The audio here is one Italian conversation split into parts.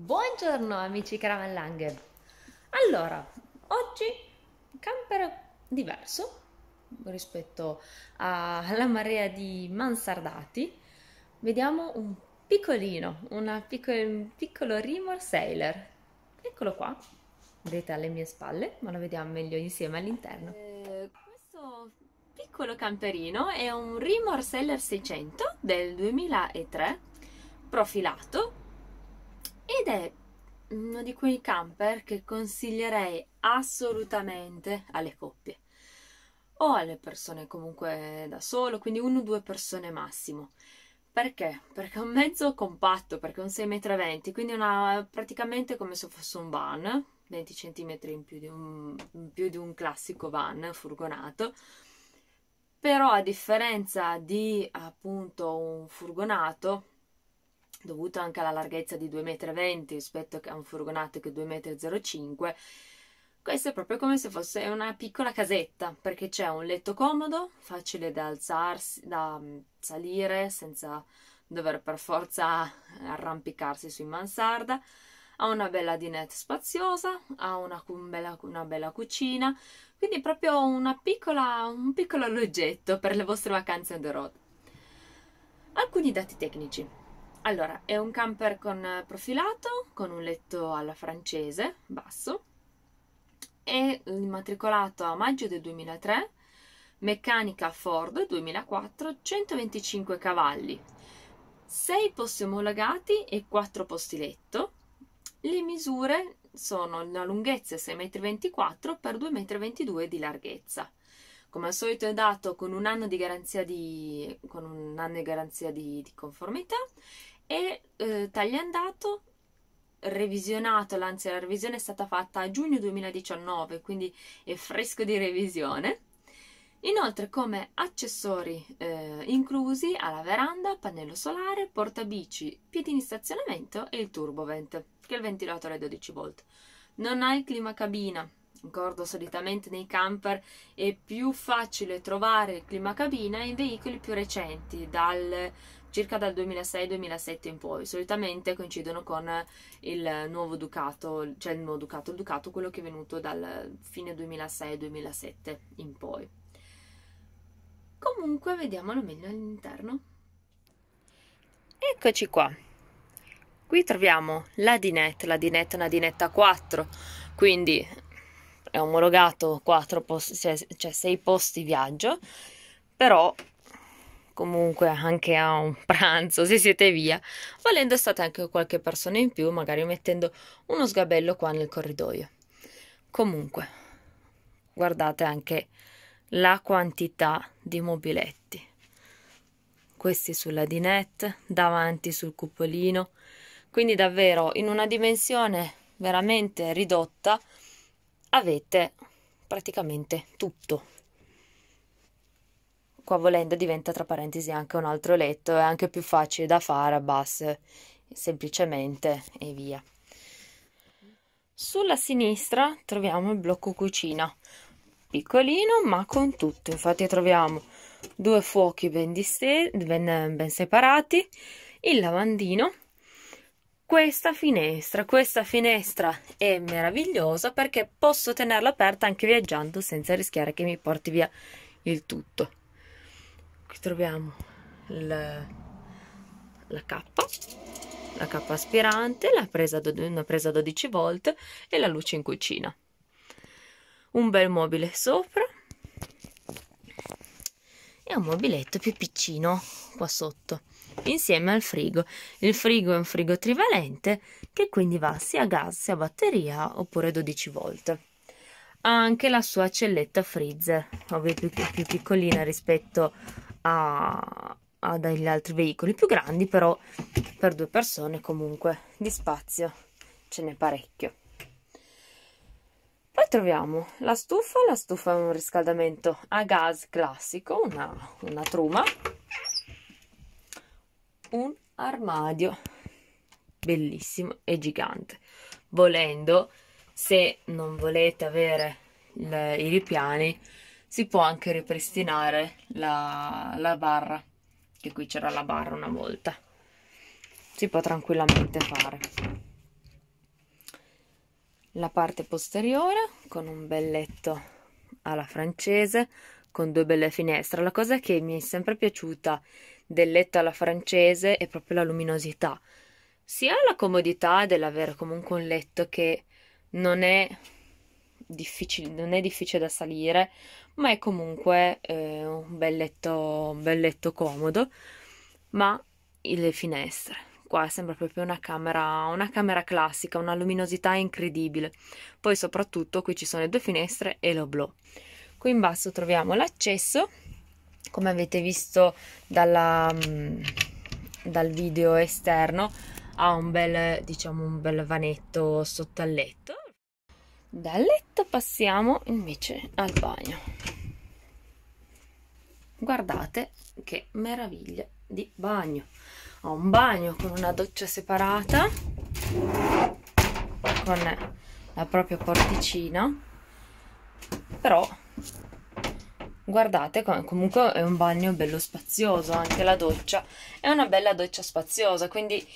Buongiorno amici Caramellang. Allora, oggi camper diverso rispetto alla marea di mansardati. Vediamo un piccolino, piccol un piccolo Rimor Sailor. Eccolo qua, vedete alle mie spalle, ma lo vediamo meglio insieme all'interno. Eh, questo piccolo camperino è un Rimor Sailor 600 del 2003, profilato ed è uno di quei camper che consiglierei assolutamente alle coppie o alle persone comunque da solo, quindi uno o due persone massimo. Perché? Perché è un mezzo compatto, perché è un 6,20 m, quindi una, praticamente come se fosse un van, 20 cm in più di un, più di un classico van furgonato, però a differenza di appunto un furgonato dovuto anche alla larghezza di 2,20 m rispetto a un furgonato che è 2,05 m, questo è proprio come se fosse una piccola casetta, perché c'è un letto comodo, facile da alzarsi, da mm, salire senza dover per forza arrampicarsi sui mansarda, ha una bella dinette spaziosa, ha una, bella, una bella cucina, quindi proprio piccola, un piccolo alloggetto per le vostre vacanze on the road. Alcuni dati tecnici. Allora, è un camper con eh, profilato, con un letto alla francese, basso, è immatricolato a maggio del 2003, meccanica Ford 2004, 125 cavalli, 6 posti omologati e 4 posti letto. Le misure sono la lunghezza 6,24 m x 2,22 m di larghezza. Come al solito è dato con un anno di garanzia di, anno di, garanzia di, di conformità e eh, andato revisionato, anzi la revisione è stata fatta a giugno 2019, quindi è fresco di revisione. Inoltre come accessori eh, inclusi alla veranda, pannello solare, portabici, piedini stazionamento e il turbovent, che è il ventilatore a 12 volt. Non ha il clima cabina, Ricordo solitamente nei camper è più facile trovare il clima cabina in veicoli più recenti, dal, circa dal 2006-2007 in poi. Solitamente coincidono con il nuovo Ducato, cioè il nuovo Ducato, il Ducato quello che è venuto dal fine 2006-2007 in poi. Comunque vediamolo meglio all'interno. Eccoci qua. Qui troviamo la dinette, la dinette è una dinetta 4, quindi è omologato 4 posti, cioè 6 posti viaggio, però comunque anche a un pranzo se siete via, volendo state anche qualche persona in più, magari mettendo uno sgabello qua nel corridoio. Comunque, guardate anche la quantità di mobiletti. Questi sulla dinette, davanti sul cupolino, quindi davvero in una dimensione veramente ridotta avete praticamente tutto. Qua volendo diventa tra parentesi anche un altro letto, è anche più facile da fare a bus, semplicemente e via. Sulla sinistra troviamo il blocco cucina, piccolino ma con tutto, infatti troviamo due fuochi ben, ben, ben separati, il lavandino questa finestra, questa finestra è meravigliosa perché posso tenerla aperta anche viaggiando senza rischiare che mi porti via il tutto. Qui troviamo la, la K, la K aspirante, la presa, una presa 12 volt e la luce in cucina. Un bel mobile sopra e un mobiletto più piccino qua sotto insieme al frigo. Il frigo è un frigo trivalente che quindi va sia a gas sia a batteria oppure 12 volt. Ha anche la sua celletta freezer, ovviamente più, più piccolina rispetto a, ad agli altri veicoli più grandi, però per due persone comunque di spazio ce n'è parecchio. Poi troviamo la stufa, la stufa è un riscaldamento a gas classico, una, una truma un armadio bellissimo e gigante volendo se non volete avere le, i ripiani si può anche ripristinare la, la barra che qui c'era la barra una volta si può tranquillamente fare la parte posteriore con un bel letto alla francese con due belle finestre. La cosa che mi è sempre piaciuta del letto alla francese è proprio la luminosità. Sia la comodità dell'avere comunque un letto che non è difficile, non è difficile da salire, ma è comunque eh, un, bel letto, un bel letto comodo, ma le finestre. Qua sembra proprio una camera, una camera classica, una luminosità incredibile. Poi soprattutto qui ci sono le due finestre e l'oblò qui in basso troviamo l'accesso come avete visto dalla, mm, dal video esterno ha un bel diciamo un bel vanetto sotto al letto dal letto passiamo invece al bagno guardate che meraviglia di bagno ho un bagno con una doccia separata con la propria porticina però guardate comunque è un bagno bello spazioso anche la doccia è una bella doccia spaziosa quindi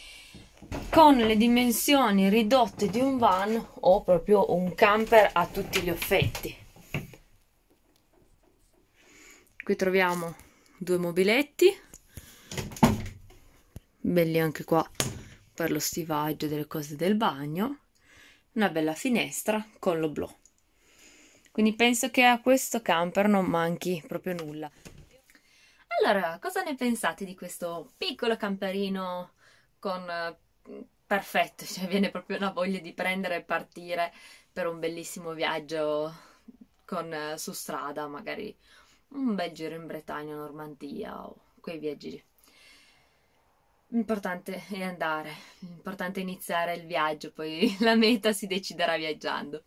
con le dimensioni ridotte di un van ho proprio un camper a tutti gli effetti qui troviamo due mobiletti belli anche qua per lo stivaggio delle cose del bagno una bella finestra con lo blocco quindi penso che a questo camper non manchi proprio nulla. Allora, cosa ne pensate di questo piccolo camperino con eh, perfetto, cioè viene proprio una voglia di prendere e partire per un bellissimo viaggio con, eh, su strada, magari un bel giro in Bretagna, Normandia o quei viaggi. L'importante è andare, l'importante è iniziare il viaggio, poi la meta si deciderà viaggiando.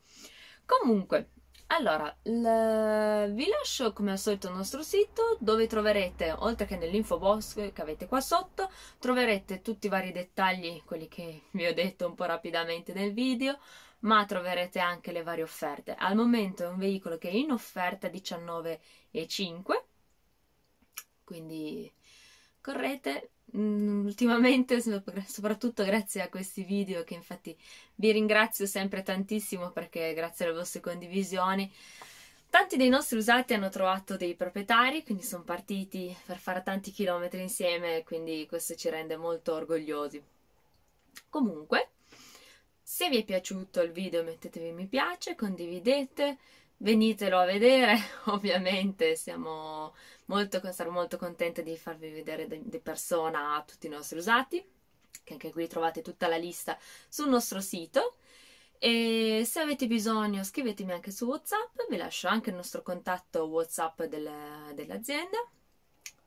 Comunque, allora, vi lascio come al solito il nostro sito dove troverete, oltre che nell'info box che avete qua sotto, troverete tutti i vari dettagli, quelli che vi ho detto un po' rapidamente nel video, ma troverete anche le varie offerte. Al momento è un veicolo che è in offerta 19,5, quindi correte mm, ultimamente, soprattutto grazie a questi video che infatti vi ringrazio sempre tantissimo perché grazie alle vostre condivisioni tanti dei nostri usati hanno trovato dei proprietari, quindi sono partiti per fare tanti chilometri insieme, quindi questo ci rende molto orgogliosi. Comunque, se vi è piaciuto il video mettetevi mi piace, condividete, venitelo a vedere, ovviamente siamo molto, sarò molto contenta di farvi vedere di persona tutti i nostri usati, che anche qui trovate tutta la lista sul nostro sito. E se avete bisogno scrivetemi anche su Whatsapp, vi lascio anche il nostro contatto Whatsapp del, dell'azienda,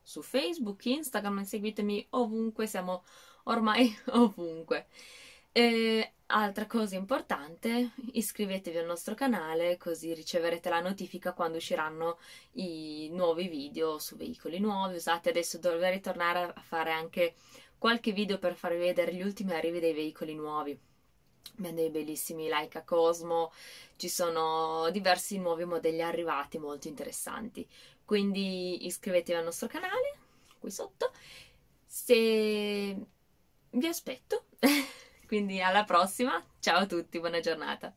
su Facebook, Instagram, seguitemi ovunque, siamo ormai ovunque. E Altra cosa importante, iscrivetevi al nostro canale così riceverete la notifica quando usciranno i nuovi video su veicoli nuovi Usate Adesso dovrei tornare a fare anche qualche video per farvi vedere gli ultimi arrivi dei veicoli nuovi. Abbiamo dei bellissimi Laika Cosmo, ci sono diversi nuovi modelli arrivati molto interessanti. Quindi iscrivetevi al nostro canale qui sotto. Se vi aspetto. Quindi alla prossima, ciao a tutti, buona giornata.